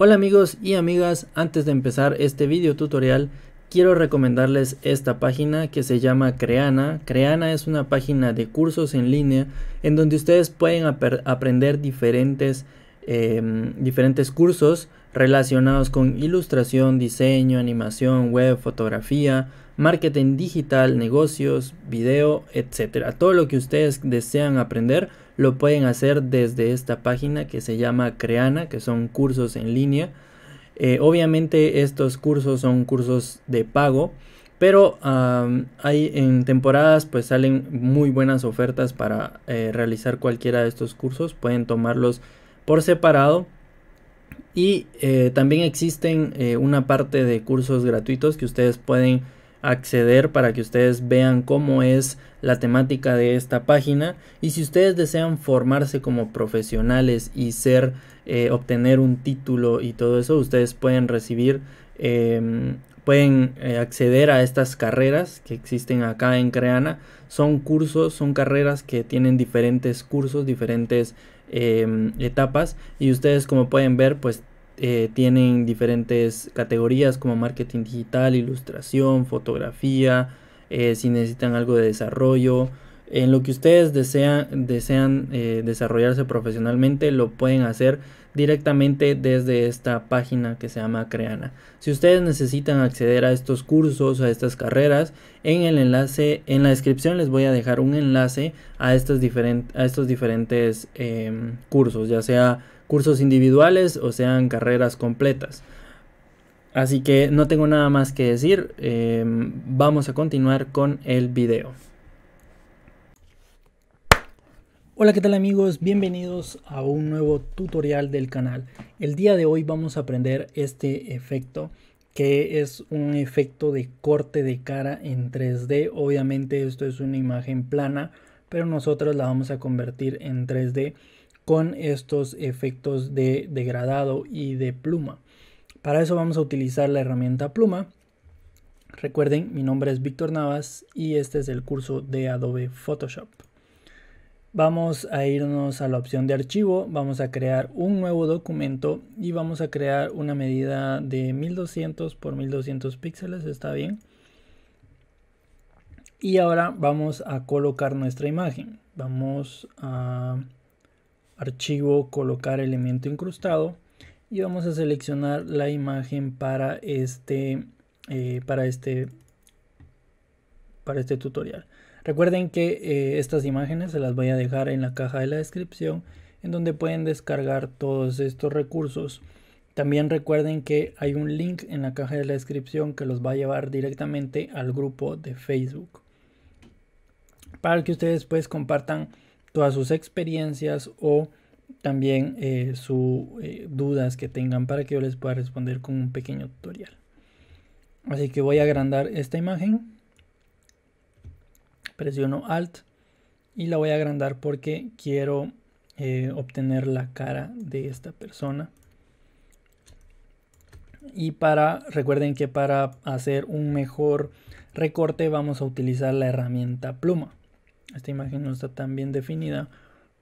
Hola amigos y amigas, antes de empezar este video tutorial quiero recomendarles esta página que se llama Creana. Creana es una página de cursos en línea en donde ustedes pueden aprender diferentes, em, diferentes cursos relacionados con ilustración, diseño, animación, web, fotografía, marketing digital, negocios, video, etcétera. Todo lo que ustedes desean aprender lo pueden hacer desde esta página que se llama Creana, que son cursos en línea. Eh, obviamente estos cursos son cursos de pago, pero hay en temporadas pues salen muy buenas ofertas para eh, realizar cualquiera de estos cursos. Pueden tomarlos por separado. Y eh, también existen una parte de cursos gratuitos que ustedes pueden acceder para que ustedes vean cómo es la temática de esta página y si ustedes desean formarse como profesionales y ser eh, obtener un título y todo eso ustedes pueden recibir em, pueden eh, acceder a estas carreras que existen acá en Creana son cursos son carreras que tienen diferentes cursos diferentes em, etapas y ustedes como pueden ver pues eh, tienen diferentes categorías como marketing digital, ilustración, fotografía, eh, si necesitan algo de desarrollo. En lo que ustedes desean, desean eh, desarrollarse profesionalmente, lo pueden hacer directamente desde esta página que se llama Creana. Si ustedes necesitan acceder a estos cursos, a estas carreras, en el enlace, en la descripción les voy a dejar un enlace a, a estos diferentes em, cursos, ya sea cursos individuales o sean carreras completas. Así que no tengo nada más que decir, em, vamos a continuar con el video. Hola qué tal amigos, bienvenidos a un nuevo tutorial del canal. El día de hoy vamos a aprender este efecto que es un efecto de corte de cara en 3D. Obviamente esto es una imagen plana, pero nosotros la vamos a convertir en 3D con estos efectos de degradado y de pluma. Para eso vamos a utilizar la herramienta pluma. Recuerden, mi nombre es Víctor Navas y este es el curso de Adobe Photoshop. Vamos a irnos a la opción de archivo, vamos a crear un nuevo documento y vamos a crear una medida de 1200 por 1200 píxeles, está bien. Y ahora vamos a colocar nuestra imagen. Vamos a archivo, colocar elemento incrustado y vamos a seleccionar la imagen para este, eh, para este, para este tutorial. Recuerden que eh, estas imágenes se las voy a dejar en la caja de la descripción en donde pueden descargar todos estos recursos. También recuerden que hay un link en la caja de la descripción que los va a llevar directamente al grupo de Facebook. Para que ustedes pues compartan a sus experiencias o también eh, sus eh, dudas que tengan para que yo les pueda responder con un pequeño tutorial. Así que voy a agrandar esta imagen. Presiono Alt y la voy a agrandar porque quiero eh, obtener la cara de esta persona. Y para, recuerden que para hacer un mejor recorte vamos a utilizar la herramienta pluma. Esta imagen no está tan bien definida,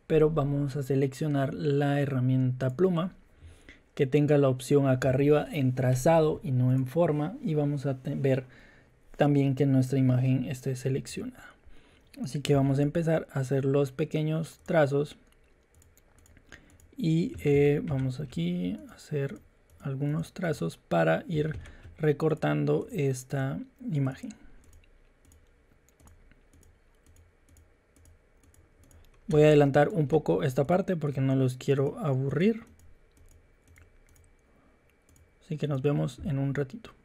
pero vamos a seleccionar la herramienta pluma que tenga la opción acá arriba en trazado y no en forma y vamos a ver también que nuestra imagen esté seleccionada. Así que vamos a empezar a hacer los pequeños trazos y eh, vamos aquí a hacer algunos trazos para ir recortando esta imagen. Voy a adelantar un poco esta parte porque no los quiero aburrir. Así que nos vemos en un ratito.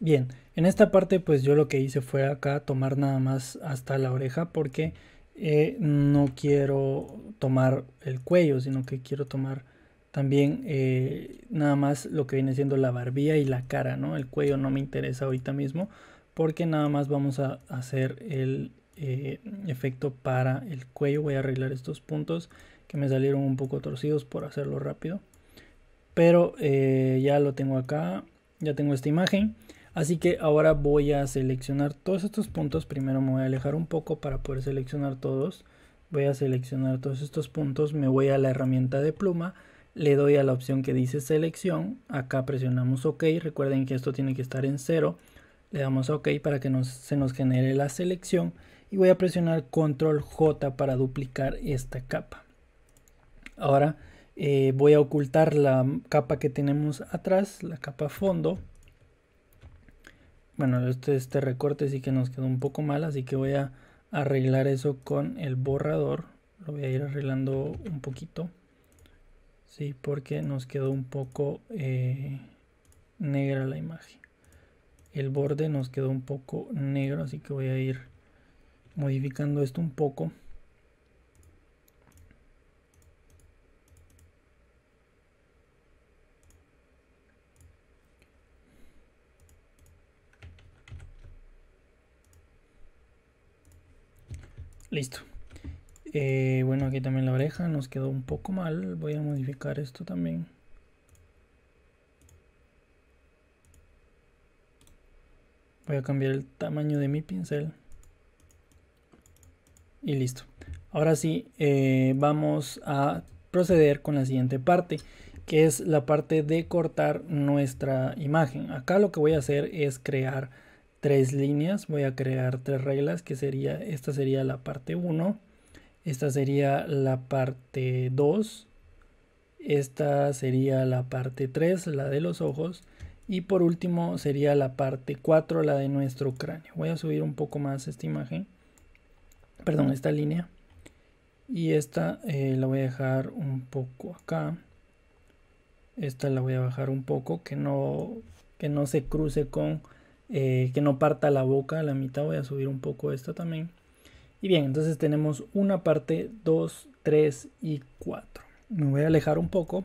Bien, en esta parte pues yo lo que hice fue acá tomar nada más hasta la oreja porque eh, no quiero tomar el cuello, sino que quiero tomar también eh, nada más lo que viene siendo la barbilla y la cara, ¿no? El cuello no me interesa ahorita mismo porque nada más vamos a hacer el eh, efecto para el cuello. Voy a arreglar estos puntos que me salieron un poco torcidos por hacerlo rápido. Pero ya lo tengo acá, ya tengo esta imagen. Así que ahora voy a seleccionar todos estos puntos. Primero me voy a alejar un poco para poder seleccionar todos. Voy a seleccionar todos estos puntos. Me voy a la herramienta de pluma. Le doy a la opción que dice selección. Acá presionamos OK. Recuerden que esto tiene que estar en cero. Le damos OK para que se nos genere la selección. Y voy a presionar Control J para duplicar esta capa. Ahora eh, voy a ocultar la capa que tenemos atrás, la capa fondo bueno, este, este, recorte sí que nos quedó un poco mal, así que voy a arreglar eso con el borrador. Lo voy a ir arreglando un poquito. Sí, porque nos quedó un poco eh, negra la imagen. El borde nos quedó un poco negro, así que voy a ir modificando esto un poco. Listo. Eh, bueno, aquí también la oreja nos quedó un poco mal. Voy a modificar esto también. Voy a cambiar el tamaño de mi pincel. Y listo. Ahora sí, eh, vamos a proceder con la siguiente parte, que es la parte de cortar nuestra imagen. Acá lo que voy a hacer es crear tres líneas, voy a crear tres reglas que sería, esta sería la parte 1, esta sería la parte 2, esta sería la parte 3, la de los ojos, y por último sería la parte 4, la de nuestro cráneo. Voy a subir un poco más esta imagen, perdón, esta línea, y esta eh, la voy a dejar un poco acá. Esta la voy a bajar un poco, que no, que no se cruce con eh, que no parta la boca a la mitad. Voy a subir un poco esto también. Y bien, entonces tenemos una parte, 2, 3 y 4. Me voy a alejar un poco.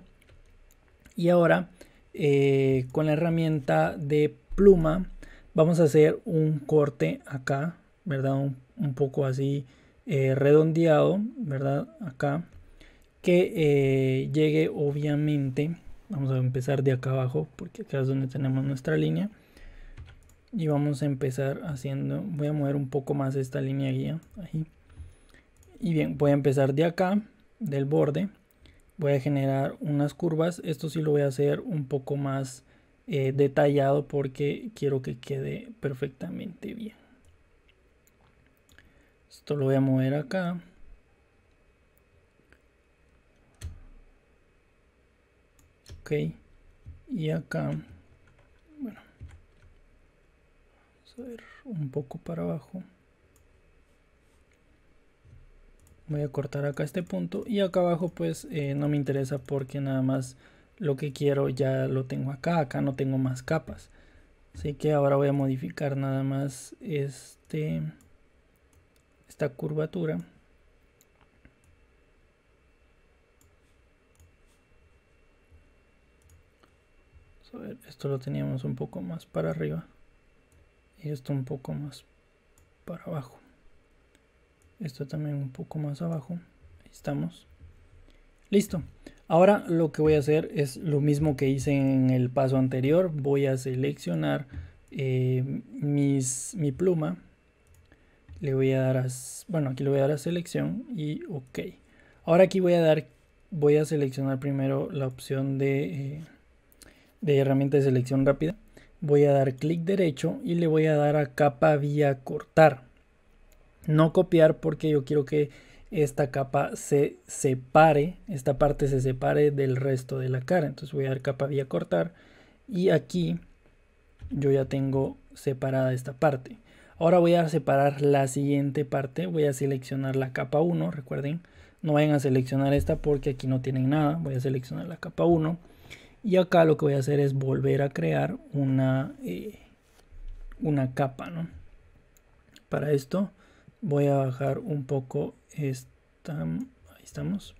Y ahora, eh, con la herramienta de pluma, vamos a hacer un corte acá, ¿verdad? Un, poco así eh, redondeado, ¿verdad? Acá. Que llegue obviamente, vamos a empezar de acá abajo, porque acá es donde tenemos nuestra línea y vamos a empezar haciendo voy a mover un poco más esta línea guía y bien voy a empezar de acá del borde voy a generar unas curvas esto sí lo voy a hacer un poco más eh, detallado porque quiero que quede perfectamente bien esto lo voy a mover acá ok y acá un poco para abajo. Voy a cortar acá este punto y acá abajo pues eh, no me interesa porque nada más lo que quiero ya lo tengo acá. Acá no tengo más capas. Así que ahora voy a modificar nada más este esta curvatura. esto lo teníamos un poco más para arriba y esto un poco más para abajo esto también un poco más abajo ahí estamos listo ahora lo que voy a hacer es lo mismo que hice en el paso anterior voy a seleccionar eh, mis, mi pluma le voy a dar a, bueno aquí le voy a dar a selección y ok ahora aquí voy a dar voy a seleccionar primero la opción de eh, herramienta de selección rápida voy a dar clic derecho y le voy a dar a capa vía cortar. No copiar porque yo quiero que esta capa se separe, esta parte se separe del resto de la cara. Entonces voy a dar capa vía cortar y aquí yo ya tengo separada esta parte. Ahora voy a separar la siguiente parte, voy a seleccionar la capa 1, recuerden, no vayan a seleccionar esta porque aquí no tienen nada, voy a seleccionar la capa 1 y acá lo que voy a hacer es volver a crear una, eh, una capa, ¿no? Para esto voy a bajar un poco esta, ahí estamos,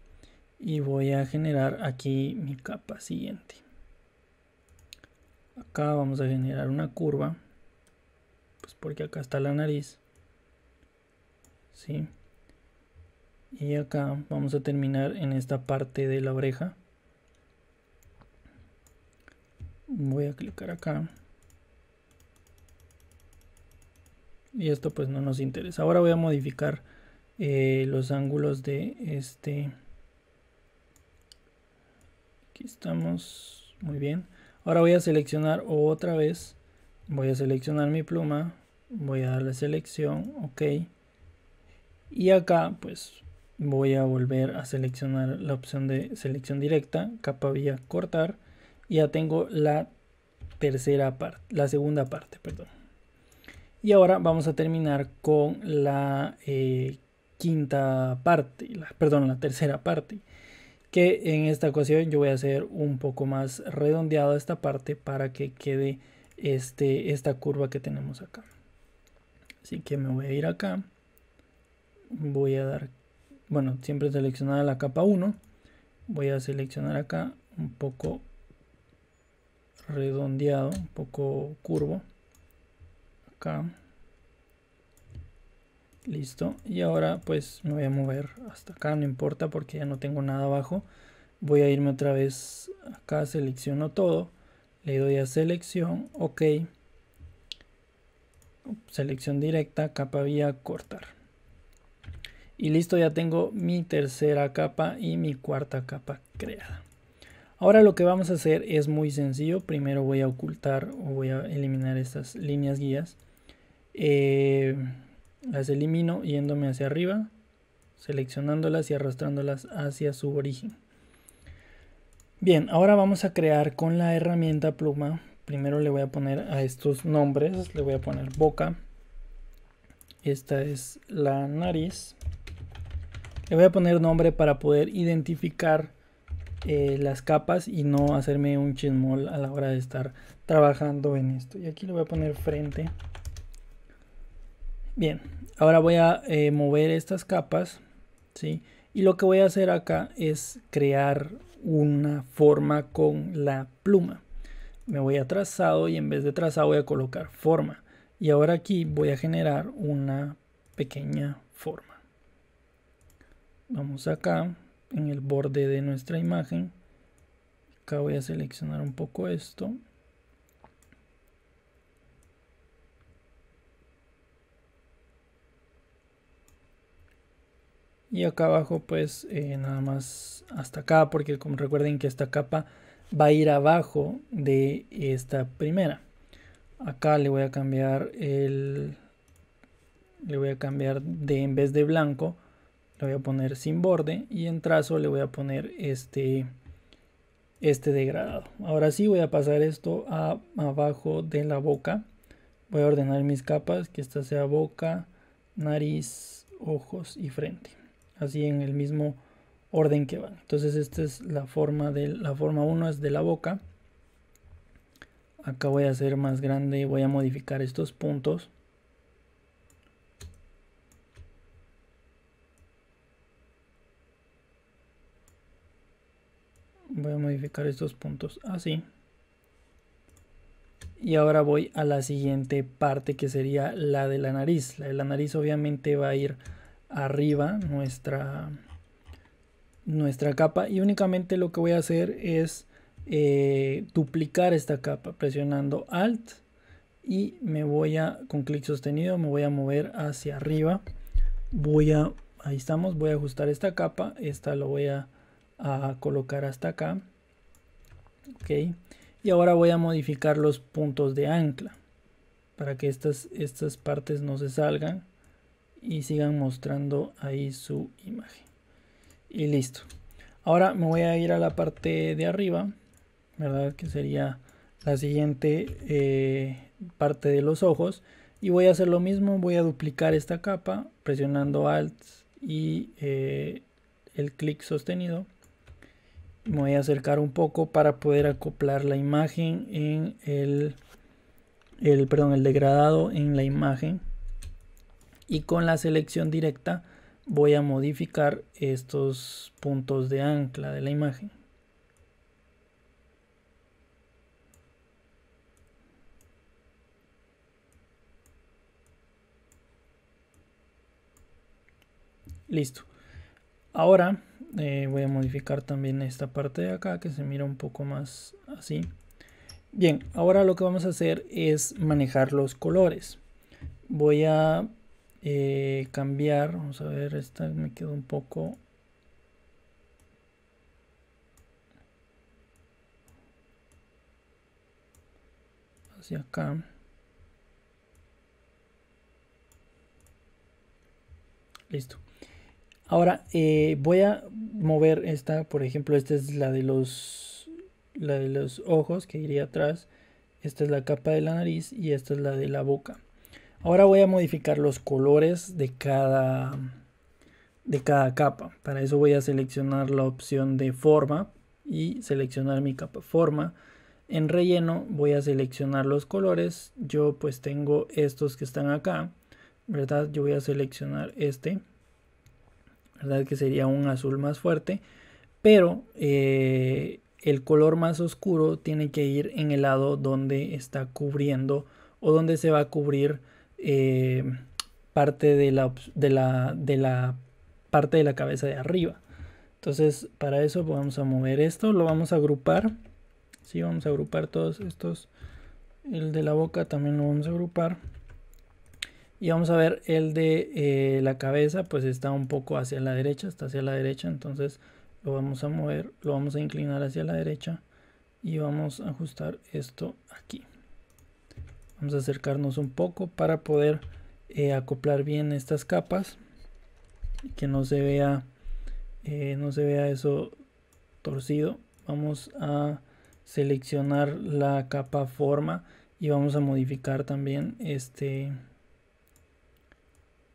y voy a generar aquí mi capa siguiente. Acá vamos a generar una curva, pues porque acá está la nariz, ¿sí? Y acá vamos a terminar en esta parte de la oreja voy a clicar acá y esto pues no nos interesa ahora voy a modificar eh, los ángulos de este aquí estamos muy bien ahora voy a seleccionar otra vez voy a seleccionar mi pluma voy a darle selección ok y acá pues voy a volver a seleccionar la opción de selección directa capa vía cortar ya tengo la tercera parte, la segunda parte, perdón. Y ahora vamos a terminar con la eh, quinta parte, perdón, la tercera parte, que en esta ocasión yo voy a hacer un poco más redondeado esta parte para que quede este, esta curva que tenemos acá. Así que me voy a ir acá, voy a dar, bueno, siempre seleccionada la capa 1, voy a seleccionar acá un poco redondeado, un poco curvo. Acá. Listo. Y ahora pues me voy a mover hasta acá, no importa porque ya no tengo nada abajo. Voy a irme otra vez acá, selecciono todo. Le doy a selección, ok. Selección directa, capa vía, cortar. Y listo, ya tengo mi tercera capa y mi cuarta capa creada. Ahora lo que vamos a hacer es muy sencillo. Primero voy a ocultar o voy a eliminar estas líneas guías. Eh, las elimino yéndome hacia arriba, seleccionándolas y arrastrándolas hacia su origen. Bien, ahora vamos a crear con la herramienta pluma. Primero le voy a poner a estos nombres, le voy a poner boca. Esta es la nariz. Le voy a poner nombre para poder identificar eh, las capas y no hacerme un chismol a la hora de estar trabajando en esto. Y aquí le voy a poner frente. Bien, ahora voy a eh, mover estas capas, ¿sí? Y lo que voy a hacer acá es crear una forma con la pluma. Me voy a trazado y en vez de trazado voy a colocar forma. Y ahora aquí voy a generar una pequeña forma. Vamos acá, en el borde de nuestra imagen. Acá voy a seleccionar un poco esto. Y acá abajo pues eh, nada más hasta acá porque como recuerden que esta capa va a ir abajo de esta primera. Acá le voy a cambiar el... Le voy a cambiar de en vez de blanco voy a poner sin borde y en trazo le voy a poner este, este degradado. Ahora sí voy a pasar esto a, abajo de la boca. Voy a ordenar mis capas, que esta sea boca, nariz, ojos y frente. Así en el mismo orden que va Entonces esta es la forma de la forma 1 es de la boca. Acá voy a hacer más grande, voy a modificar estos puntos. voy a modificar estos puntos así y ahora voy a la siguiente parte que sería la de la nariz la de la nariz obviamente va a ir arriba nuestra nuestra capa y únicamente lo que voy a hacer es eh, duplicar esta capa presionando alt y me voy a con clic sostenido me voy a mover hacia arriba voy a ahí estamos voy a ajustar esta capa esta lo voy a a colocar hasta acá. Ok. Y ahora voy a modificar los puntos de ancla para que estas, estas partes no se salgan y sigan mostrando ahí su imagen. Y listo. Ahora me voy a ir a la parte de arriba, ¿verdad? Que sería la siguiente eh, parte de los ojos. Y voy a hacer lo mismo, voy a duplicar esta capa presionando Alt y eh, el clic sostenido me voy a acercar un poco para poder acoplar la imagen en el, el, perdón, el degradado en la imagen y con la selección directa voy a modificar estos puntos de ancla de la imagen listo ahora eh, voy a modificar también esta parte de acá que se mira un poco más así bien ahora lo que vamos a hacer es manejar los colores voy a eh, cambiar vamos a ver esta me quedó un poco hacia acá listo Ahora eh, voy a mover esta, por ejemplo, esta es la de los de los ojos que iría atrás. Esta es la capa de la nariz y esta es la de la boca. Ahora voy a modificar los colores de cada de cada capa. Para eso voy a seleccionar la opción de forma y seleccionar mi capa forma. En relleno voy a seleccionar los colores. Yo pues tengo estos que están acá, ¿verdad? Yo voy a seleccionar este que sería un azul más fuerte, pero eh, el color más oscuro tiene que ir en el lado donde está cubriendo o donde se va a cubrir eh, parte de la, parte de la cabeza de arriba. Entonces, para eso vamos a mover esto, lo vamos a agrupar. si vamos a agrupar todos estos. El de la boca también lo vamos a agrupar. Y vamos a ver el de eh, la cabeza, pues está un poco hacia la derecha, está hacia la derecha, entonces lo vamos a mover, lo vamos a inclinar hacia la derecha y vamos a ajustar esto aquí. Vamos a acercarnos un poco para poder eh, acoplar bien estas capas, que no se vea, eh, no se vea eso torcido. Vamos a seleccionar la capa forma y vamos a modificar también este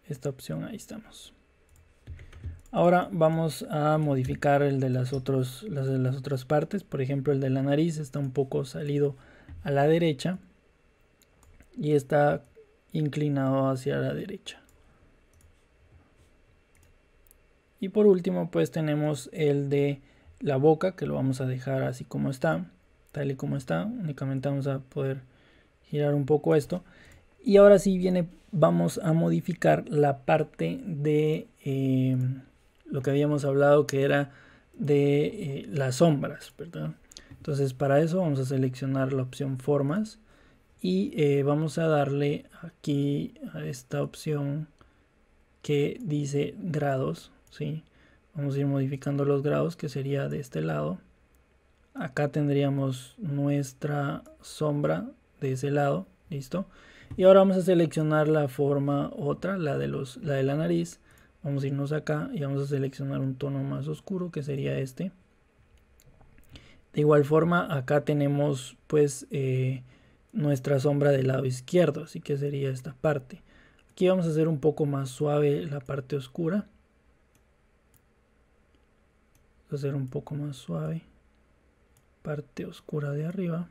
esta opción, ahí estamos. Ahora vamos a modificar el de las, otros, las de las otras partes, por ejemplo el de la nariz está un poco salido a la derecha y está inclinado hacia la derecha. Y por último pues tenemos el de la boca que lo vamos a dejar así como está, tal y como está, únicamente vamos a poder girar un poco esto. Y ahora sí viene, vamos a modificar la parte de eh, lo que habíamos hablado que era de eh, las sombras, ¿verdad? Entonces para eso vamos a seleccionar la opción formas y eh, vamos a darle aquí a esta opción que dice grados, ¿sí? Vamos a ir modificando los grados que sería de este lado. Acá tendríamos nuestra sombra de ese lado, ¿listo? Y ahora vamos a seleccionar la forma otra, la de, los, la de la nariz. Vamos a irnos acá y vamos a seleccionar un tono más oscuro que sería este. De igual forma acá tenemos pues eh, nuestra sombra del lado izquierdo, así que sería esta parte. Aquí vamos a hacer un poco más suave la parte oscura. Vamos a hacer un poco más suave. Parte oscura de arriba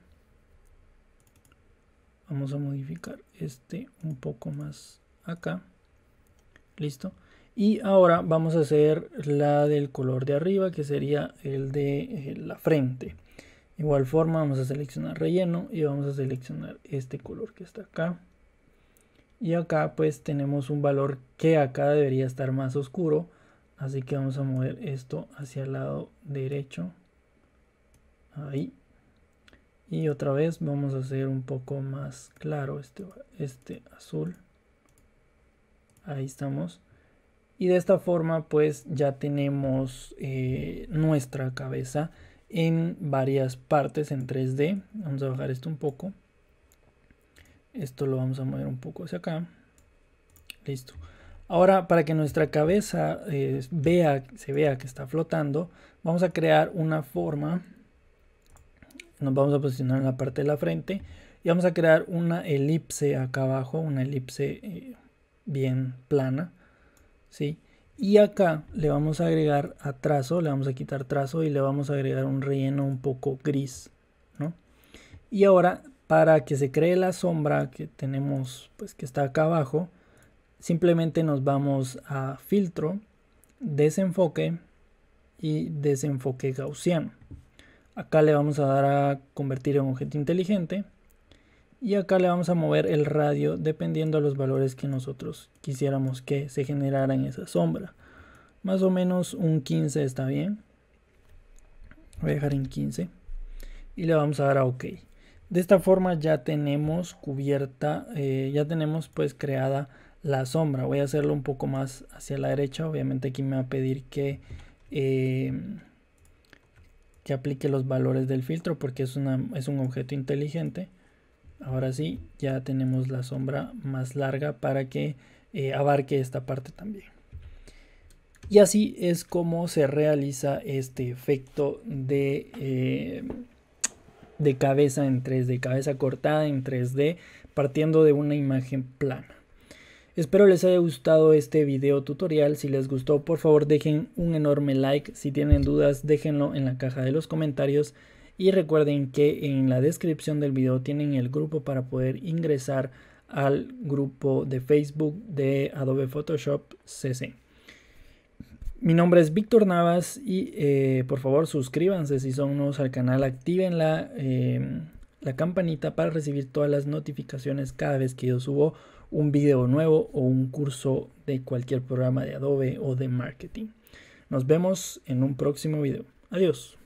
vamos a modificar este un poco más acá listo y ahora vamos a hacer la del color de arriba que sería el de eh, la frente igual forma vamos a seleccionar relleno y vamos a seleccionar este color que está acá y acá pues tenemos un valor que acá debería estar más oscuro así que vamos a mover esto hacia el lado derecho ahí y otra vez vamos a hacer un poco más claro este, este azul ahí estamos y de esta forma pues ya tenemos eh, nuestra cabeza en varias partes en 3D vamos a bajar esto un poco esto lo vamos a mover un poco hacia acá listo ahora para que nuestra cabeza eh, vea se vea que está flotando vamos a crear una forma nos vamos a posicionar en la parte de la frente y vamos a crear una elipse acá abajo, una elipse eh, bien plana, ¿sí? Y acá le vamos a agregar a trazo, le vamos a quitar trazo y le vamos a agregar un relleno un poco gris, Y ahora, para que se cree la sombra que tenemos, pues que está acá abajo, simplemente nos vamos a filtro, desenfoque y desenfoque gaussiano. Acá le vamos a dar a convertir en objeto inteligente. Y acá le vamos a mover el radio dependiendo a los valores que nosotros quisiéramos que se generara en esa sombra. Más o menos un 15 está bien. Voy a dejar en 15. Y le vamos a dar a OK. De esta forma ya tenemos cubierta, eh, ya tenemos pues creada la sombra. Voy a hacerlo un poco más hacia la derecha. Obviamente aquí me va a pedir que... Eh, que aplique los valores del filtro porque es, es un objeto inteligente. Ahora sí, ya tenemos la sombra más larga para que eh, abarque esta parte también. Y así es como se realiza este efecto de, eh, de cabeza en 3D, cabeza cortada en 3D, partiendo de una imagen plana. Espero les haya gustado este video tutorial. Si les gustó, por favor dejen un enorme like. Si tienen dudas, déjenlo en la caja de los comentarios. Y recuerden que en la descripción del video tienen el grupo para poder ingresar al grupo de Facebook de Adobe Photoshop CC. Mi nombre es Víctor Navas y eh, por favor suscríbanse si son nuevos al canal, activen eh, la campanita para recibir todas las notificaciones cada vez que yo subo un video nuevo o un curso de cualquier programa de Adobe o de marketing. Nos vemos en un próximo video. Adiós.